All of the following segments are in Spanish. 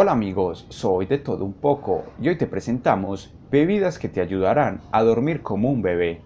Hola amigos, soy de todo un poco y hoy te presentamos bebidas que te ayudarán a dormir como un bebé.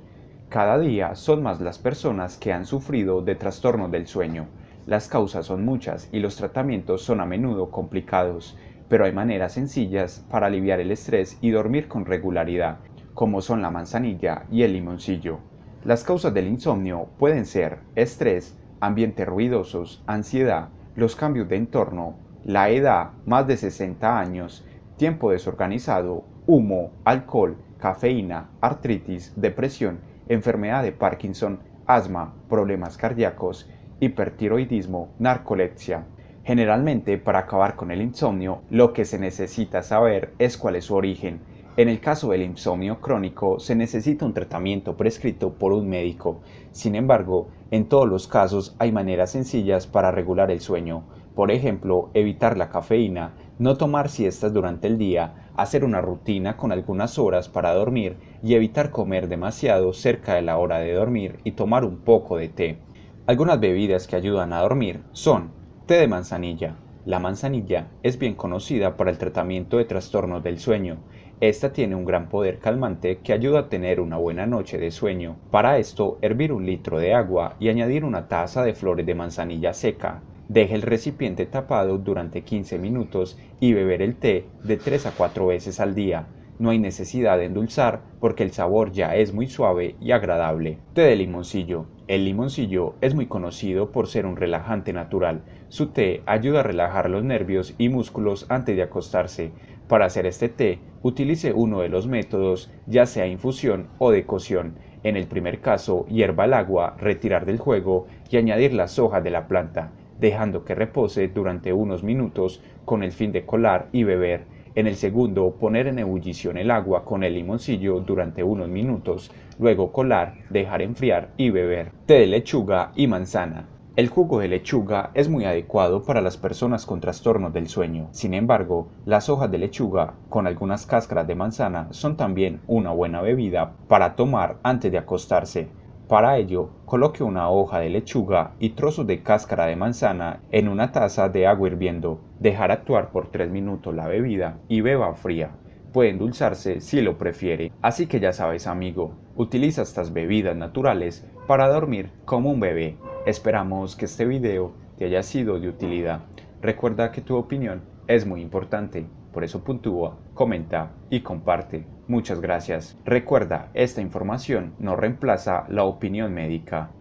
Cada día son más las personas que han sufrido de trastorno del sueño. Las causas son muchas y los tratamientos son a menudo complicados, pero hay maneras sencillas para aliviar el estrés y dormir con regularidad, como son la manzanilla y el limoncillo. Las causas del insomnio pueden ser estrés, ambientes ruidosos, ansiedad, los cambios de entorno, la edad, más de 60 años, tiempo desorganizado, humo, alcohol, cafeína, artritis, depresión, enfermedad de Parkinson, asma, problemas cardíacos, hipertiroidismo, narcolepsia. Generalmente, para acabar con el insomnio, lo que se necesita saber es cuál es su origen. En el caso del insomnio crónico, se necesita un tratamiento prescrito por un médico. Sin embargo, en todos los casos hay maneras sencillas para regular el sueño. Por ejemplo, evitar la cafeína, no tomar siestas durante el día, hacer una rutina con algunas horas para dormir y evitar comer demasiado cerca de la hora de dormir y tomar un poco de té. Algunas bebidas que ayudan a dormir son té de manzanilla. La manzanilla es bien conocida para el tratamiento de trastornos del sueño. Esta tiene un gran poder calmante que ayuda a tener una buena noche de sueño. Para esto, hervir un litro de agua y añadir una taza de flores de manzanilla seca, Deje el recipiente tapado durante 15 minutos y beber el té de 3 a 4 veces al día. No hay necesidad de endulzar porque el sabor ya es muy suave y agradable. Té de limoncillo. El limoncillo es muy conocido por ser un relajante natural. Su té ayuda a relajar los nervios y músculos antes de acostarse. Para hacer este té, utilice uno de los métodos, ya sea infusión o de En el primer caso, hierva el agua, retirar del juego y añadir las hojas de la planta dejando que repose durante unos minutos con el fin de colar y beber. En el segundo, poner en ebullición el agua con el limoncillo durante unos minutos, luego colar, dejar enfriar y beber. Té de lechuga y manzana. El jugo de lechuga es muy adecuado para las personas con trastornos del sueño. Sin embargo, las hojas de lechuga con algunas cáscaras de manzana son también una buena bebida para tomar antes de acostarse. Para ello, coloque una hoja de lechuga y trozos de cáscara de manzana en una taza de agua hirviendo. Dejar actuar por 3 minutos la bebida y beba fría. Puede endulzarse si lo prefiere. Así que ya sabes amigo, utiliza estas bebidas naturales para dormir como un bebé. Esperamos que este video te haya sido de utilidad. Recuerda que tu opinión es muy importante. Por eso puntúa, comenta y comparte. Muchas gracias. Recuerda, esta información no reemplaza la opinión médica.